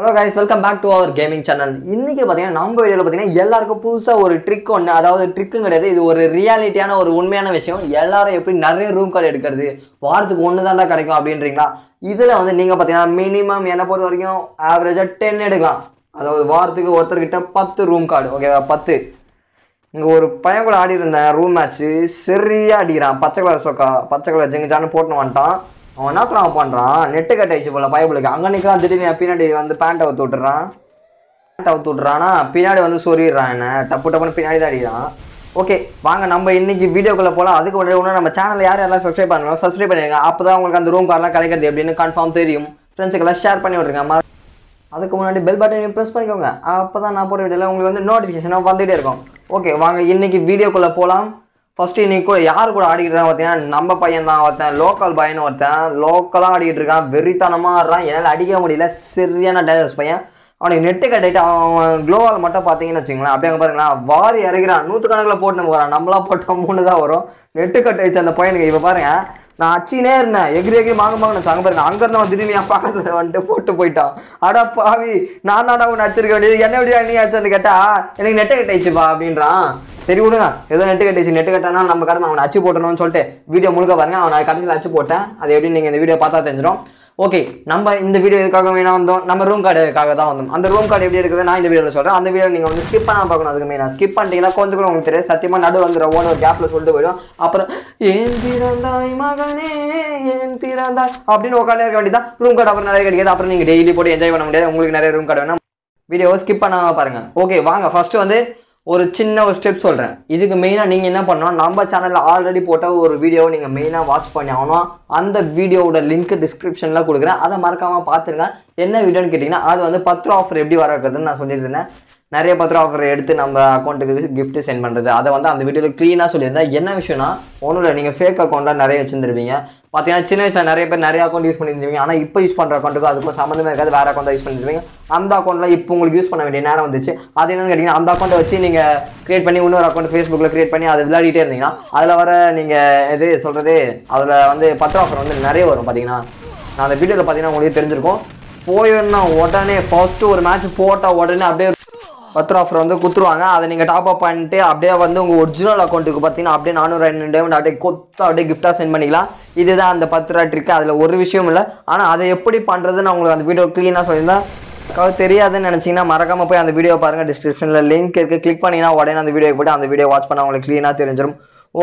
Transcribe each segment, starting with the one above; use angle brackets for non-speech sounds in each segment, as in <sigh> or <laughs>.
hello guys welcome back to our gaming channel இன்றைக்கி பார்த்தீங்கன்னா நம்ம வீடியோவில் பார்த்தீங்கன்னா எல்லாருக்கும் புதுசாக ஒரு ட்ரிக் ஒன்று அதாவது ட்ரிக்கும் கிடையாது இது ஒரு ரியாலிட்டியான ஒரு உண்மையான விஷயம் எல்லாரும் எப்படி நிறைய ரூம் கால் எடுக்கிறது வாரத்துக்கு ஒன்று தான் கிடைக்கும் அப்படின்றீங்களா இதில் வந்து நீங்கள் பார்த்தீங்கன்னா மினிமம் என்னை பொறுத்த வரைக்கும் ஆவரேஜாக டென் எடுக்கலாம் அதாவது வாரத்துக்கு ஒருத்தர்கிட்ட பத்து ரூம் கார்டு ஓகேவா பத்து இங்கே ஒரு பையன் கூட ஆடி இருந்தேன் ரூம் மேட்ச்சு சரியாக அடிக்கிறான் பச்சை கலர் சொக்கா பச்சை கலர் ஜெங்கு ஜான்னு போட்டுன்னு வந்துட்டான் அவன் என்ன தான் பண்ணுறான் நெட்டு கட்டாயிச்சு போல பயபுளுக்கு அங்கே நிற்கிறான் திடீர்னு பின்னாடி வந்து பேண்ட்டை அவுத்து விட்டுறான் பேண்ட்டை அவுத்து விட்டுறான்னா பின்னாடி வந்து சொறிடுறான் என்ன டப்பு டப்புன்னு பின்னாடி தான் அடிக்கிறான் ஓகே வாங்க நம்ம இன்றைக்கி வீடியோக்குள்ளே போகலாம் அதுக்கு முன்னாடி ஒன்று நம்ம சேனல் யார் யாரெல்லாம் சப்ஸ்கிரைப் பண்ணலாம் சப்ஸ்கிரைப் பண்ணிடுங்க அப்போ தான் உங்களுக்கு அந்த ரூம் கார்லாம் கிடைக்கிறது அப்படின்னு கன்ஃபார்ம் தெரியும் ஃப்ரெண்ட்ஸுக்கெல்லாம் ஷேர் பண்ணி விட்ருங்க அதுக்கு முன்னாடி பெல் பட்டனையும் ப்ரெஸ் பண்ணிக்கோங்க அப்போ தான் நான் போகிற வீடியோவில் உங்களுக்கு வந்து நோட்டிஃபிகேஷனாக வந்துகிட்டே இருக்கும் ஓகே வாங்க இன்னைக்கு வீடியோக்குள்ளே போகலாம் ஃபஸ்ட்டு இன்னைக்கு கூட யார் கூட ஆடிக்கிட்டு இருக்கான் பார்த்தீங்கன்னா நம்ம பையன் தான் ஒருத்தன் லோக்கல் பையன் ஒருத்தன் லோக்கலாக ஆடிக்கிட்டு இருக்கான் வெறித்தனமாக ஆடுறான் என்னால் அடிக்க முடியல சரியான டேஸ் பையன் அவனுக்கு நெட்டு கட்டிட்டு அவன் க்ளோவால் மட்டும் பார்த்தீங்கன்னு வச்சுங்களேன் அப்படி அங்கே பாருங்களேன் வாரி நூற்று கணக்கில் போட்டு போகிறான் நம்மளாம் போட்டால் மூணு தான் வரும் நெட்டு கட்டு வச்சு அந்த பையனுக்கு இப்போ பாருங்கள் நான் அச்சினே இருந்தேன் எகிரி எகிரி மாங்க மாங்க நான் சாங்க பாருங்க அங்கேருந்து இருந்தவன் திடீர்னு என் பக்கத்தில் வந்துட்டு போட்டு போயிட்டான் அடா பாவி நான் தான்டா உன்னை அச்சிருக்க வேண்டியது என்ன விடியா நீ அச்சான்னு கேட்டா எனக்கு நெட்டை கட்டாயிச்சுப்பா அப்படின்றான் சரி விடுங்க ஏதோ நெட்டு கட்டாயிச்சு நெட்டு கட்டானா நம்ம கடமை அவனை அச்சு போட்டணும்னு சொல்லிட்டு வீடியோ முழுக்க பாருங்க அவனை கடைசியில் அச்சு போட்டேன் அது எப்படி நீங்கள் இந்த வீடியோ பார்த்தா தெரிஞ்சிடும் ஓகே நம்ம இந்த வீடியோ எதுக்காக மெயினாக வந்தோம் நம்ம ரூம் கார்டுக்காக தான் வந்தோம் அந்த ரூம் கார்டு எப்படி இருக்குது நான் இந்த வீடியோவில் சொல்கிறேன் அந்த வீடியோ நீங்கள் வந்து ஸ்கிப் பண்ணால் பார்க்கணும் அதுக்கு மெயினாக ஸ்கிப் பண்ணிட்டீங்கன்னா கொஞ்சம் கூட உங்களுக்கு தெரியும் சத்தியமாக நடு வந்துடும் ஓன ஒரு கேப்பில் சொல்லிட்டு போயிடும் அப்புறம் ஏன் பிறந்தாய் மகனே ஏன் பிறந்தாய் அப்படின்னு உட்காந்து இருக்க தான் ரூம் கார்டு அப்புறம் நிறைய கிடைக்காது அப்புறம் நீங்கள் டெய்லி போட்டு என்ஜாய் பண்ண முடியாது உங்களுக்கு நிறைய ரூம் கார்டு வேணும் வீடியோவை ஸ்கிப் பண்ணாமல் பாருங்கள் ஓகே வாங்க ஃபஸ்ட்டு வந்து ஒரு சின்ன ஒரு ஸ்டெப் சொல்கிறேன் இதுக்கு மெயினாக நீங்கள் என்ன பண்ணணும் நம்ம சேனலில் ஆல்ரெடி போட்ட ஒரு வீடியோவை நீங்கள் மெயினாக வாட்ச் பண்ணி ஆகணும் அந்த வீடியோவோட லிங்க் டிஸ்கிரிப்ஷனில் கொடுக்குறேன் அதை மறக்காமல் பார்த்துருங்க என்ன வீடியோன்னு கேட்டிங்கன்னா அது வந்து பத்து ரூபா ஆஃபர் எப்படி வர வைக்கிறதுன்னு நான் சொல்லியிருந்தேன் நிறைய பத்து ரூபா ஆஃபர் எடுத்து நம்ம அக்கௌண்ட்டுக்கு கிஃப்ட் சென்ட் பண்ணுறது அதை வந்து அந்த வீடியோவில் க்ளீனாக சொல்லியிருந்தேன் என்ன விஷயம்னா ஒன்றும் இல்லை நீங்கள் ஃபேக் அக்கௌண்ட்டாக நிறைய வச்சுருந்துருப்பீங்க பார்த்தீங்கன்னா சின்ன வயசில் நிறைய பேர் நிறைய அக்கௌண்ட் யூஸ் பண்ணியிருந்தீங்க ஆனால் இப்போ யூஸ் பண்ணுற அக்கௌண்ட்டுக்கு அதுக்கு சம்மந்தமே இருக்காது வேறு அக்கௌண்ட் யூஸ் பண்ணியிருந்தீங்க அந்த அக்கௌண்ட்டில் இப்போ உங்களுக்கு யூஸ் பண்ண வேண்டிய நேரம் வந்துச்சு அது என்னன்னு கேட்டிங்கன்னா அந்த அக்கௌண்ட்டை வச்சு நீங்கள் கிரியேட் பண்ணி இன்னொரு அக்கௌண்ட் ஃபேஸ்புக்கில் கிரியேட் பண்ணி அதை விளையாடிட்டே இருந்தீங்கன்னா அதில் வர நீங்கள் எது சொல்கிறது அதில் வந்து பத்து ஆஃபர் வந்து நிறைய வரும் பார்த்தீங்கன்னா நான் அந்த வீடியோவில் பார்த்தீங்கன்னா உங்களுக்கு தெரிஞ்சிருக்கும் போயிடணும் உடனே ஃபஸ்ட்டு ஒரு மேட்ச் போட்டால் உடனே அப்படியே பத்து ஆஃபர் வந்து கொடுத்துருவாங்க அதை நீங்கள் டாப் அப் பண்ணிட்டு அப்படியே வந்து உங்கள் ஒரிஜினல் அக்கௌண்ட்டுக்கு பார்த்தீங்கன்னா அப்படியே நானூறு ரெண்டு டேமண்ட் அப்படியே கொத்து அப்படியே கிஃப்ட்டாக சென்ட் பண்ணிக்கலாம் இதுதான் அந்த பத்து ரூபா ட்ரிக் அதில் ஒரு விஷயம் இல்லை ஆனால் அதை எப்படி பண்ணுறதுன்னு உங்களுக்கு அந்த வீடியோ க்ளீனாக சொல்லியிருந்தேன் தெரியாதுன்னு நினச்சிங்கன்னா மறக்காமல் போய் அந்த வீடியோ பாருங்கள் டிஸ்கிரிப்ஷனில் லிங்க் இருக்குது கிளிக் பண்ணிங்கன்னா உடனே அந்த வீடியோ போய்ட்டு அந்த வீடியோ வாட்ச் பண்ணால் உங்களுக்கு க்ளீனாக தெரிஞ்சிடும்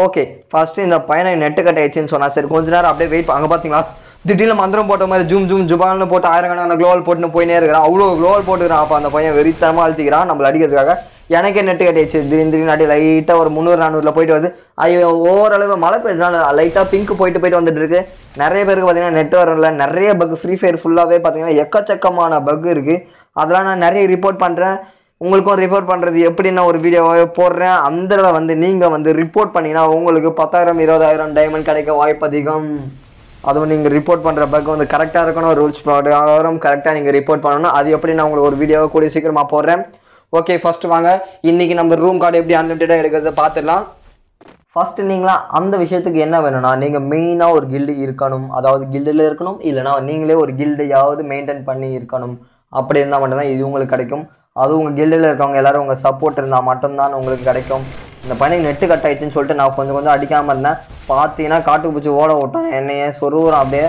ஓகே ஃபஸ்ட்டு இந்த பையனை நெட்டு கட்டாயிடுச்சின்னு சொன்னால் சரி கொஞ்ச நேரம் அப்படியே வெயிட் அங்கே பார்த்தீங்களா திடீர்னு மந்திரம் போட்ட மாதிரி ஜூம் ஜூம் ஜுபான்னு போட்டு ஆயிரக்கணக்கான குளோவல் போட்டுன்னு போயினே இருக்கிறான் அவ்வளோ குளோவல் போட்டுக்கிறான் அப்போ அந்த பையன் வெறித்தனமாக அழுத்திக்கிறான் நம்மளை அடிக்கிறதுக்காக எனக்கே நெட்டு கட்டியாச்சு திடீர்னு திடீர் நாட்டி லைட்டாக ஒரு முந்நூறு நானூறில் போயிட்டு வருது அது ஓரளவு மழை பெய்ஞ்சனால லைட்டாக பிங்க் போயிட்டு போயிட்டு வந்துட்டு இருக்கு நிறைய பேருக்கு பார்த்தீங்கன்னா நெட் வரல நிறைய பக் ஃப்ரீ ஃபயர் ஃபுல்லாகவே பார்த்தீங்கன்னா எக்கச்சக்கமான பக் இருக்குது அதெல்லாம் நான் நிறைய ரிப்போர்ட் பண்ணுறேன் உங்களுக்கும் ரிப்போர்ட் பண்ணுறது எப்படின்னா ஒரு வீடியோவை போடுறேன் அந்த வந்து நீங்கள் வந்து ரிப்போர்ட் பண்ணிங்கன்னா உங்களுக்கு பத்தாயிரம் இருபதாயிரம் டைமண்ட் கிடைக்க வாய்ப்பு அதிகம் அதுவும் நீங்கள் ரிப்போர்ட் பண்ணுற பக் வந்து கரெக்டாக இருக்கணும் ரூல்ஸ் ப்ராப்ளம் கரெக்டாக நீங்கள் ரிப்போர்ட் பண்ணணும் அது எப்படி நான் உங்களுக்கு ஒரு வீடியோவை கூடிய சீக்கிரமாக போடுறேன் ஓகே ஃபஸ்ட்டு வாங்க இன்றைக்கி நம்ம ரூம் கார்டு எப்படி அன்லிமிட்டடாக எடுக்கிறத பார்த்துடலாம் ஃபஸ்ட்டு நீங்களாம் அந்த விஷயத்துக்கு என்ன வேணும்னா நீங்கள் மெயினாக ஒரு கில்டு இருக்கணும் அதாவது கில்டில் இருக்கணும் இல்லைனா நீங்களே ஒரு கில்டையாவது மெயின்டைன் பண்ணி இருக்கணும் அப்படி இருந்தால் மட்டும்தான் இது உங்களுக்கு கிடைக்கும் அதுவும் உங்கள் கில்டில் இருக்கவங்க எல்லோரும் உங்கள் சப்போர்ட் இருந்தால் மட்டும்தான் உங்களுக்கு கிடைக்கும் இந்த பணி நெட்டு கட் ஆயிடுச்சுன்னு சொல்லிட்டு நான் கொஞ்சம் கொஞ்சம் அடிக்காமல் இருந்தேன் பார்த்தீங்கன்னா காட்டுக்கு பிடிச்சி ஓட விட்டான் என்னையே சொருவுறான் அப்படியே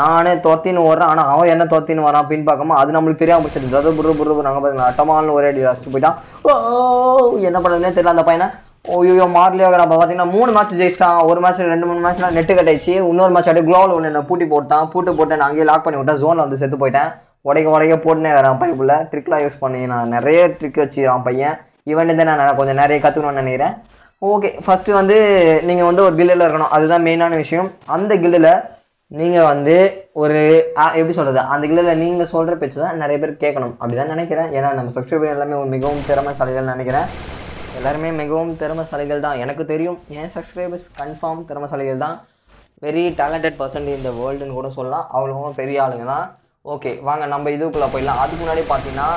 நானே துரத்தின்னு ஓடுறேன் ஆனால் அவன் என்ன துரத்தின்னு வரான் அப்படின்னு பார்க்கமா அது நம்மளுக்கு தெரியாமல் பிடிச்சது ரத புரு புரு நாங்கள் பார்த்தீங்கன்னா அட்டமான்னு ஒரே அடி அடிச்சு போயிட்டான் ஓ என்ன பண்ணுறதுன்னே தெரியல அந்த பையனை ஓய்யோ மார்லியோ அப்போ பார்த்தீங்கன்னா மூணு மேட்ச் ஜெயிச்சிட்டான் ஒரு மேட்ச் ரெண்டு மூணு மேட்ச்லாம் நெட்டு கட்டாயிச்சு இன்னொரு மேட்ச் அப்படியே க்ளோவில் ஒன்று என்ன பூட்டி போட்டான் பூட்டு போட்டு நான் அங்கேயே லாக் பண்ணி விட்டேன் ஜோனில் வந்து செத்து போயிட்டேன் உடைக்க உடைக்க போட்டுனே வரான் பைப்பில் ட்ரிக்லாம் யூஸ் பண்ணி நான் நிறைய ட்ரிக் வச்சுக்கிறான் பையன் இவன் தான் நான் கொஞ்சம் நிறைய கற்றுக்கணும்னு நினைக்கிறேன் ஓகே ஃபஸ்ட்டு வந்து நீங்கள் வந்து ஒரு கில்டில் இருக்கணும் அதுதான் மெயினான விஷயம் அந்த கில்டில் நீங்கள் வந்து ஒரு எப்படி சொல்கிறது அந்த கில்லில் நீங்கள் சொல்கிற பேச்சு தான் நிறைய பேர் கேட்கணும் அப்படி தான் நினைக்கிறேன் ஏன்னா நம்ம சப்ஸ்கிரைபர் எல்லாமே மிகவும் திறமைசாலிகள் நினைக்கிறேன் எல்லாருமே மிகவும் திறமைசாலிகள் தான் எனக்கு தெரியும் என் சப்ஸ்கிரைபர்ஸ் கன்ஃபார்ம் திறமைசாலிகள் தான் வெரி டேலண்டட் பர்சன்ட் இந்த வேர்ல்டுன்னு கூட சொல்லலாம் அவ்வளோவும் பெரிய ஆளுங்க தான் ஓகே வாங்க நம்ம இதுக்குள்ளே போயிடலாம் அதுக்கு முன்னாடி பார்த்தீங்கன்னா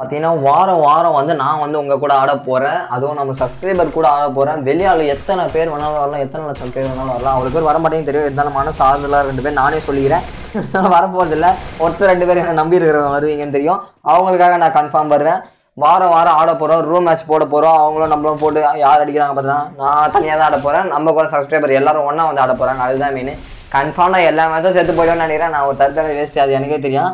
பார்த்தீங்கன்னா வாரம் வாரம் வந்து நான் வந்து உங்கள் கூட ஆட போகிறேன் அதுவும் நம்ம சப்ஸ்கிரைபர் கூட ஆட போகிறேன் வெளியால் எத்தனை பேர் வேணாலும் வரலாம் எத்தனை லட்சம் பேர் வேணாலும் வரலாம் அவ்வளோ பேர் வர மாட்டேங்குது தெரியும் இருந்தாலும் மனசு ஆறுதலாக ரெண்டு பேர் நானே சொல்லிக்கிறேன் வரப்போகிறது வரப்போகிறதில்ல ஒருத்தர் ரெண்டு பேர் என்னை நம்பி இருக்கிறவங்க வருவீங்கன்னு தெரியும் அவங்களுக்காக நான் கன்ஃபார்ம் வர்றேன் வாரம் வாரம் ஆட போகிறோம் ரூம் மேட்ச் போட போகிறோம் அவங்களும் நம்மளும் போட்டு யார் அடிக்கிறாங்க பார்த்தீங்கன்னா நான் தனியாக தான் ஆட போகிறேன் நம்ம கூட சப்ஸ்கிரைபர் எல்லாரும் ஒன்றா வந்து ஆட போகிறாங்க அதுதான் மீன் கன்ஃபார்மாக எல்லா மேட்சும் சேர்த்து போயிடும்னு நினைக்கிறேன் நான் ஒரு தரத்தில் வேஸ்ட்டு அது எனக்கே தெரியும்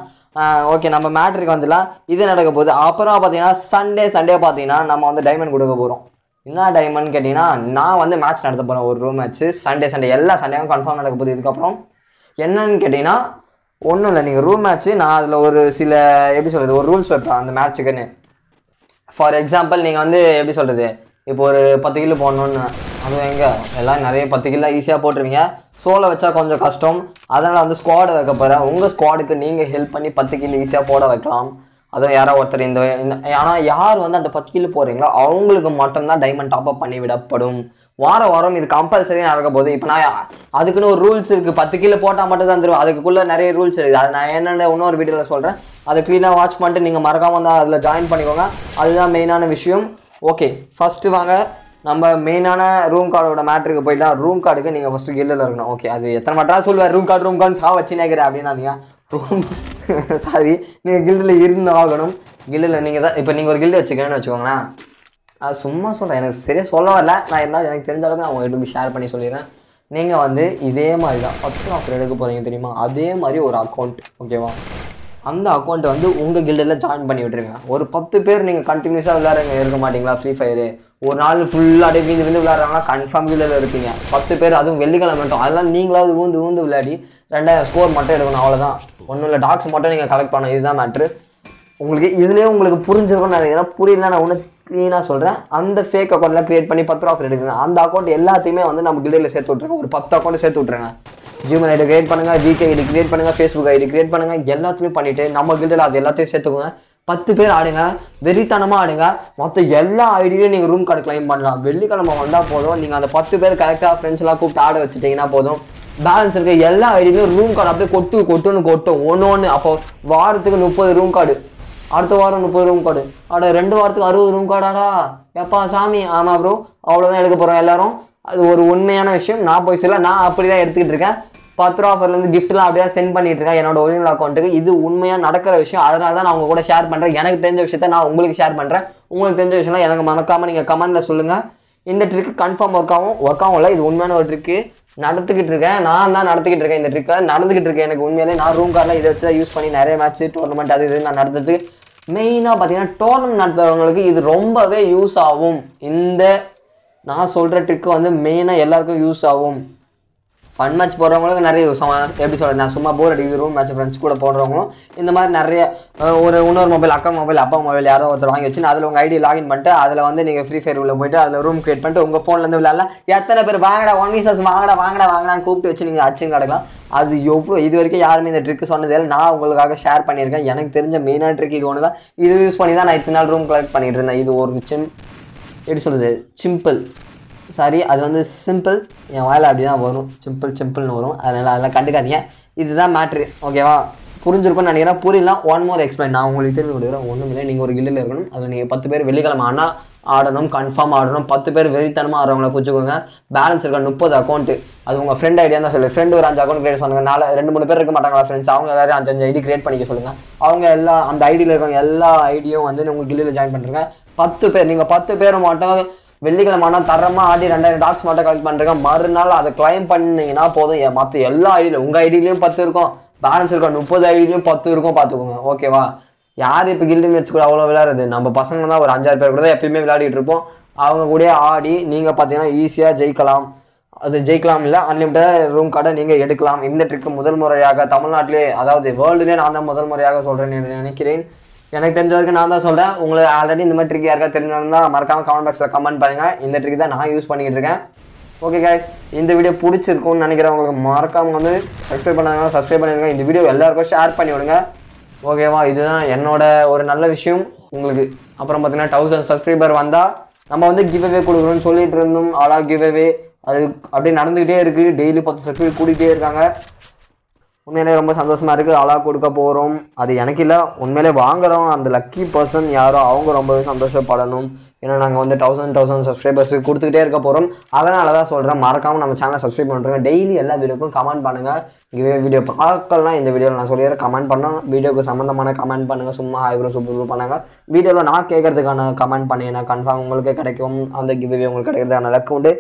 ஓகே நம்ம மேட்ருக்கு வந்துடலாம் இது நடக்க போகுது அப்புறம் பார்த்தீங்கன்னா சண்டே சண்டே பார்த்தீங்கன்னா நம்ம வந்து டைமண்ட் கொடுக்க போகிறோம் என்ன டைமண்ட் கேட்டிங்கன்னா நான் வந்து மேட்ச் நடத்த போகிறேன் ஒரு ரூம் மேட்ச்சு சண்டே சண்டே எல்லா சண்டேவும் கன்ஃபார்ம் நடக்க போகுது இதுக்கப்புறம் என்னன்னு கேட்டிங்கன்னா ஒன்றும் இல்லை நீங்கள் ரூம் மேட்ச்சு நான் அதில் ஒரு சில எப்படி சொல்கிறது ஒரு ரூல்ஸ் வைப்பேன் அந்த மேட்ச்சுக்குன்னு ஃபார் எக்ஸாம்பிள் நீங்கள் வந்து எப்படி சொல்கிறது இப்போ ஒரு பத்து கிலோ போடணுன்னு அதுவும் எங்கே எல்லாம் நிறைய பத்து கிலோ ஈஸியாக போட்டுருவீங்க சோலை வச்சா கொஞ்சம் கஷ்டம் அதனால் வந்து ஸ்குவாடு வைக்க போகிறேன் உங்கள் ஸ்குவாடுக்கு நீங்கள் ஹெல்ப் பண்ணி பத்து கிலோ ஈஸியாக போட வைக்கலாம் அதுவும் யாரோ ஒருத்தர் இந்த ஆனால் யார் வந்து அந்த பத்து கிலோ போகிறீங்களோ அவங்களுக்கு மட்டும்தான் டைமண்ட் டாப் அப் பண்ணி விடப்படும் வார வாரம் இது கம்பல்சரி நடக்க போகுது இப்போ நான் அதுக்குன்னு ஒரு ரூல்ஸ் இருக்குது பத்து கிலோ போட்டால் மட்டும் தான் தருவோம் அதுக்குள்ளே நிறைய ரூல்ஸ் இருக்குது அது நான் என்னென்ன இன்னொரு வீடியோவில் சொல்கிறேன் அதை க்ளீனாக வாட்ச் பண்ணிட்டு நீங்கள் மறக்காமல் தான் அதில் ஜாயின் பண்ணிக்கோங்க அதுதான் மெயினான விஷயம் ஓகே ஃபஸ்ட்டு வாங்க நம்ம மெயினான ரூம் கார்டோட மேட்ருக்கு போயிடலாம் ரூம் கார்டுக்கு நீங்கள் ஃபஸ்ட்டு கில்லில் இருக்கணும் ஓகே அது எத்தனை மட்டும் சொல்லுவார் ரூம் கார்டு ரூம் கார்டு சா வச்சு நினைக்கிறேன் அப்படின்னா ரூம் சாரி <laughs> நீங்கள் கில்டில் இருந்து ஆகணும் கில்டில் நீங்கள் தான் இப்போ நீங்கள் ஒரு கில்டு வச்சுக்கணும்னு வச்சுக்கோங்களேன் அது சும்மா சொல்கிறேன் எனக்கு சரியாக சொல்ல வரல நான் இருந்தாலும் எனக்கு தெரிஞ்ச அளவுக்கு நான் உங்களுக்கு ஷேர் பண்ணி சொல்லிடுறேன் நீங்கள் வந்து இதே மாதிரி தான் ஃபஸ்ட்டு ஆஃபர் எடுக்க போகிறீங்க தெரியுமா அதே மாதிரி ஒரு அக்கௌண்ட் ஓகேவா அந்த அக்கௌண்ட்டை வந்து உங்கள் கில்டில் ஜாயின் பண்ணி விட்டுருங்க ஒரு பத்து பேர் நீங்கள் கண்டினியூஸாக விளையாடுங்க இருக்க மாட்டிங்களா ஃப்ரீ ஃபயரு ஒரு நாள் ஃபுல்லாக அப்படியே விழுந்து விழுந்து விளையாடுறாங்கன்னா கன்ஃபார்ம் கீழே இருக்கீங்க பத்து பேர் அதுவும் வெள்ளிக்கிழமை மட்டும் அதெல்லாம் நீங்களாவது ஊந்து ஊந்து விளையாடி ரெண்டாயிரம் ஸ்கோர் மட்டும் எடுக்கணும் அவ்வளோதான் ஒன்றும் இல்லை டாக்ஸ் மட்டும் நீங்கள் கலெக்ட் பண்ணணும் இதுதான் மேட்ரு உங்களுக்கு இதுலேயே உங்களுக்கு புரிஞ்சிருக்கும்னு நினைக்கிறேன் புரியல நான் ஒன்று க்ளீனாக சொல்கிறேன் அந்த ஃபேக் அக்கௌண்ட்லாம் க்ரியேட் பண்ணி பத்து ரூபா ஆஃபர் எடுக்குங்க அந்த அக்கௌண்ட் எல்லாத்தையுமே வந்து நம்ம கிளியில் சேர்த்து விட்ருங்க ஒரு பத்து அக்கௌண்ட் சேர்த்து விட்ருங்க ஜிமெயில் ஐடி கிரியேட் பண்ணுங்கள் ஜிகே ஐடி கிரியேட் பண்ணுங்கள் ஃபேஸ்புக் ஐடி கிரியேட் பண்ணுங்கள் எல்லாத்தையும் பண்ணிவிட்டு நம்ம கில்டில் அது எல்லாத்தையும் சேர்த்துக்கோங்க பத்து பேர் ஆடுங்க வெறித்தனமாக ஆடுங்க மொத்தம் எல்லா ஐடியிலையும் நீங்கள் ரூம் கார்டு கிளைம் பண்ணலாம் வெள்ளிக்கிழமை வந்தால் போதும் நீங்கள் அந்த பத்து பேர் கரெக்டாக ஃப்ரெண்ட்ஸ்லாம் கூப்பிட்டு ஆட வச்சுட்டிங்கன்னா போதும் பேலன்ஸ் இருக்க எல்லா ஐடியிலையும் ரூம் கார்டு அப்படியே கொட்டு கொட்டுன்னு கொட்டும் ஒன்று ஒன்று அப்போ வாரத்துக்கு முப்பது ரூம் கார்டு அடுத்த வாரம் முப்பது ரூம் கார்டு ஆட ரெண்டு வாரத்துக்கு அறுபது ரூம் கார்டாடா எப்பா சாமி ஆமாம் ப்ரோ அவ்வளோதான் எடுக்க போகிறோம் எல்லாரும் அது ஒரு உண்மையான விஷயம் நான் போய் சொல்ல நான் அப்படி தான் எடுத்துக்கிட்டு இருக்கேன் பத்து ரூபா ஆஃபர்லேருந்து கிஃப்ட்லாம் அப்படியே சென்ட் பண்ணிட்டு இருக்கேன் என்னோட ஒரிஜினல் அக்கௌண்ட்டுக்கு இது உண்மையாக நடக்கிற விஷயம் அதனால தான் நான் உங்க கூட ஷேர் பண்ணுறேன் எனக்கு தெரிஞ்ச விஷயத்த நான் உங்களுக்கு ஷேர் பண்ணுறேன் உங்களுக்கு தெரிஞ்ச விஷயம்லாம் எனக்கு மறக்காமல் நீங்கள் கமெண்ட்டில் சொல்லுங்கள் இந்த ட்ரிக்கு கன்ஃபார்ம் ஒர்க் ஆகும் ஒர்க் ஆகும் இல்லை இது உண்மையான ஒரு ட்ரிக்கு நடத்துக்கிட்டு இருக்கேன் நான் தான் நடத்திக்கிட்டு இருக்கேன் இந்த ட்ரிக்கை நடந்துக்கிட்டு இருக்கேன் எனக்கு உண்மையிலே நான் ரூம் கார்டில் இதை வச்சு தான் யூஸ் பண்ணி நிறைய மேட்ச் டோர்னமெண்ட் அது இது நான் நடத்துறது மெயினாக பார்த்தீங்கன்னா டோர்னமெண்ட் நடத்துறவங்களுக்கு இது ரொம்பவே யூஸ் ஆகும் இந்த நான் சொல்கிற ட்ரிக்கு வந்து மெயினாக எல்லாருக்கும் யூஸ் ஆகும் ஃபன் மேட்ச் போடுறவங்களுக்கு நிறைய யூஸ் ஆகும் எப்படி சொல்கிறது நான் சும்மா போர் அடிக்கிற ரூம் மேட்ச் ஃப்ரெண்ட்ஸ் கூட போடுறவங்களும் இந்த மாதிரி நிறைய ஒரு இன்னொரு மொபைல் அக்கா மொபைல் அப்பா மொபைல் யாரோ ஒருத்தர் வாங்கி வச்சு அதில் உங்கள் ஐடி லாகின் பண்ணிட்டு அதில் வந்து நீங்கள் ஃப்ரீ ஃபயர் உள்ள போயிட்டு அதில் ரூம் கிரியேட் பண்ணிட்டு உங்கள் ஃபோன்லேருந்து விளையாடலாம் எத்தனை பேர் வாங்கடா ஒன் வீசஸ் வாங்கடா வாங்கடா வாங்கடான்னு கூப்பிட்டு வச்சு நீங்கள் அச்சுன்னு கிடக்கலாம் அது எவ்வளோ இது வரைக்கும் யாருமே இந்த ட்ரிக் சொன்னதே நான் உங்களுக்காக ஷேர் பண்ணியிருக்கேன் எனக்கு தெரிஞ்ச மெயினாக ட்ரிக் இது ஒன்று தான் இது யூஸ் பண்ணி தான் நான் இத்தனை நாள் ரூம் கலெக்ட் பண்ணிட்டு இருந்தேன் இது ஒரு சிம் எப்படி சொல்கிறது சிம்பிள் சாரி அது வந்து சிம்பிள் என் வாயில் அப்படி தான் வரும் சிம்பிள் சிம்பிள்னு வரும் அதனால் அதெல்லாம் கண்டுக்காதீங்க இதுதான் மேட்ரு ஓகேவா புரிஞ்சிருக்கும்னு நினைக்கிறேன் புரியலாம் ஒன் மோர் எக்ஸ்பிளைன் நான் உங்களுக்கு தெரிஞ்சு கொடுக்குறேன் ஒன்றும் இல்லை நீங்கள் ஒரு கில்லில் இருக்கணும் அது நீங்கள் பத்து பேர் வெள்ளிக்கிழமை ஆனால் ஆடணும் கன்ஃபார்ம் ஆடணும் பத்து பேர் வெறித்தனமாக ஆடுறவங்கள பிடிச்சிக்கோங்க பேலன்ஸ் இருக்க முப்பது அக்கௌண்ட்டு அது உங்கள் ஃப்ரெண்ட் ஐடியா தான் சொல்லு ஃப்ரெண்டு ஒரு அஞ்சு அக்கௌண்ட் கிரியேட் சொல்லுங்கள் நாலு ரெண்டு மூணு பேர் இருக்க மாட்டாங்களா ஃப்ரெண்ட்ஸ் அவங்க எல்லாரும் அஞ்சு அஞ்சு ஐடி கிரியேட் பண்ணிக்க சொல்லுங்கள் அவங்க எல்லா அந்த ஐடியில் இருக்கவங்க எல்லா ஐடியும் வந்து உங்கள் கில்லியில் ஜாயின் பண்ணுறங்க பத்து பேர் நீங்கள் பத்து பேர் மட்டும் வெள்ளிக்கிழமை தரமாக ஆடி ரெண்டாயிரம் டாக்ஸ் மட்டும் கலெக்ட் பண்ணுறேன் மறுநாள் அதை கிளைம் பண்ணீங்கன்னா போதும் மற்ற எல்லா ஐடியிலும் உங்கள் ஐடியிலையும் பத்து இருக்கும் பேலன்ஸ் இருக்கும் முப்பது ஐடியிலையும் பத்து இருக்கும் பார்த்துக்கோங்க ஓகேவா யார் இப்போ கில்டு மேட்ச் கூட அவ்வளோ விளையாடுறது நம்ம பசங்க தான் ஒரு அஞ்சாறு பேர் கூட தான் எப்பயுமே விளையாடிட்டு இருப்போம் அவங்க கூட ஆடி நீங்கள் பார்த்தீங்கன்னா ஈஸியாக ஜெயிக்கலாம் அது ஜெயிக்கலாம் இல்லை அன்லிமிட்டடாக ரூம் கடை நீங்கள் எடுக்கலாம் இந்த ட்ரிக்கு முதல் முறையாக தமிழ்நாட்டிலே அதாவது வேர்ல்டுலேயே நான் தான் முதல் முறையாக சொல்கிறேன் நினைக்கிறேன் எனக்கு தெரிஞ்ச வரைக்கும் நான் தான் சொல்கிறேன் உங்களுக்கு ஆல்ரெடி இந்த மாதிரி ட்ரிக் யாருக்கா தெரிஞ்சிருந்தா மறக்காமல் கமெண்ட் பாக்ஸில் கமெண்ட் பண்ணுங்கள் இந்த ட்ரிக் தான் நான் யூஸ் பண்ணிக்கிட்டு இருக்கேன் ஓகே கைஸ் இந்த வீடியோ பிடிச்சிருக்கும்னு நினைக்கிறேன் உங்களுக்கு மறக்காமல் வந்து சப்ஸ்கிரைப் பண்ணாங்க சப்ஸ்கிரைப் பண்ணிடுங்க இந்த வீடியோ எல்லாருக்கும் ஷேர் பண்ணி விடுங்க ஓகேவா இதுதான் என்னோட ஒரு நல்ல விஷயம் உங்களுக்கு அப்புறம் பார்த்தீங்கன்னா தௌசண்ட் சப்ஸ்கிரைபர் வந்தால் நம்ம வந்து கிவ் அவே கொடுக்குறோம்னு சொல்லிட்டு இருந்தோம் ஆலா கிவ் அவே அது அப்படியே நடந்துக்கிட்டே இருக்குது டெய்லி பத்து சப்ஸ்கிரைப் கூட்டிகிட்டே இருக்காங்க உண்மையிலே ரொம்ப சந்தோஷமாக இருக்குது அழகாக கொடுக்க போகிறோம் அது எனக்கு இல்லை உண்மையிலே வாங்குகிறோம் அந்த லக்கி பர்சன் யாரோ அவங்க ரொம்பவே சந்தோஷப்படணும் ஏன்னா நாங்கள் வந்து தௌசண்ட் தௌசண்ட் சப்ஸ்கிரைபர்ஸுக்கு கொடுத்துக்கிட்டே இருக்க போகிறோம் அதனால தான் சொல்கிறேன் மறக்காமல் நம்ம சேனலை சப்ஸ்கிரைப் பண்ணுறோம் டெய்லி எல்லா வீடியோக்கும் கமெண்ட் பண்ணுங்கள் இங்கே வீடியோ பார்க்கலாம் இந்த வீடியோவில் நான் சொல்லிடுறேன் கமெண்ட் பண்ணோம் வீடியோக்கு சம்மந்தமான கமெண்ட் பண்ணுங்கள் சும்மா ஹைப்ரோ சூப்பர் பண்ணுங்கள் வீடியோவில் நான் கேட்குறதுக்கான கமெண்ட் பண்ணி நான் கன்ஃபார்ம் உங்களுக்கு கிடைக்கும் அந்த கிவ்வே உங்களுக்கு கிடைக்கிறதுக்கான லக்கு உண்டு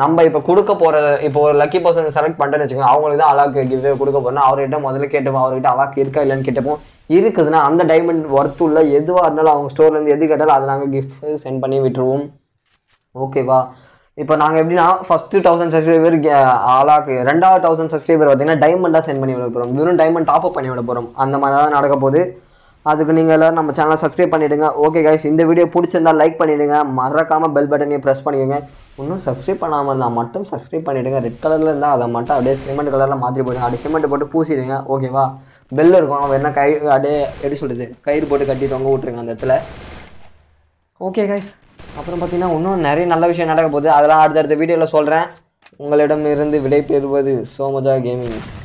நம்ம இப்போ கொடுக்க போகிற இப்போ ஒரு லக்கி பர்சன் செலக்ட் பண்ணுறேன்னு வச்சுக்கோங்க அவங்களுக்கு தான் அலாக்கு கிவ்வே கொடுக்க போகிறோம் அவர்கிட்ட முதல்ல கேட்டுப்போம் அவர்கிட்ட அலாக் இருக்கா இல்லைன்னு கேட்டப்போ இருக்குதுன்னா அந்த டைமண்ட் ஒர்த்து உள்ள எதுவாக இருந்தாலும் அவங்க ஸ்டோர்லேருந்து எது கேட்டாலும் அதை நாங்கள் கிஃப்ட் சென்ட் பண்ணி விட்டுருவோம் ஓகேவா இப்போ நாங்கள் எப்படின்னா ஃபஸ்ட்டு தௌசண்ட் சப்ஸ்கிரைபர் ஆளாக்கு ரெண்டாவது தௌசண்ட் சப்ஸ்கிரைபர் பார்த்தீங்கன்னா டைமண்டாக சென்ட் பண்ணி விட போகிறோம் வெறும் டைமண்ட் டாப் அப் பண்ணி விட போகிறோம் அந்த மாதிரி தான் நடக்க போகுது அதுக்கு நீங்கள் எல்லோரும் நம்ம சேனலை சப்ஸ்கிரைப் பண்ணிவிடுங்க ஓகே கைஸ் இந்த வீடியோ பிடிச்சிருந்தால் லைக் பண்ணிவிடுங்க மறக்காமல் பெல் பட்டனையும் ப்ரெஸ் பண்ணிவிடுங்க இன்னும் சப்ஸ்கிரைப் பண்ணாமல் இருந்தால் மட்டும் சப்ஸ்கிரைப் பண்ணிவிடுங்க ரெட் கலரில் இருந்தால் அதை மட்டும் அப்படியே சிமெண்ட் கலரில் மாற்றி போடுங்க அப்படியே சிமெண்ட் போட்டு பூசிடுங்க ஓகேவா பெல் இருக்கும் அவன் என்ன கை அப்படியே எப்படி சொல்கிறது கயிறு போட்டு கட்டி தொங்க விட்ருங்க அந்த இடத்துல ஓகே கைஸ் அப்புறம் பார்த்தீங்கன்னா இன்னும் நிறைய நல்ல விஷயம் நடக்க போகுது அதெல்லாம் அடுத்தடுத்த வீடியோவில் சொல்கிறேன் உங்களிடம் இருந்து விடை பெறுவது சோமஜா கேமிங்ஸ்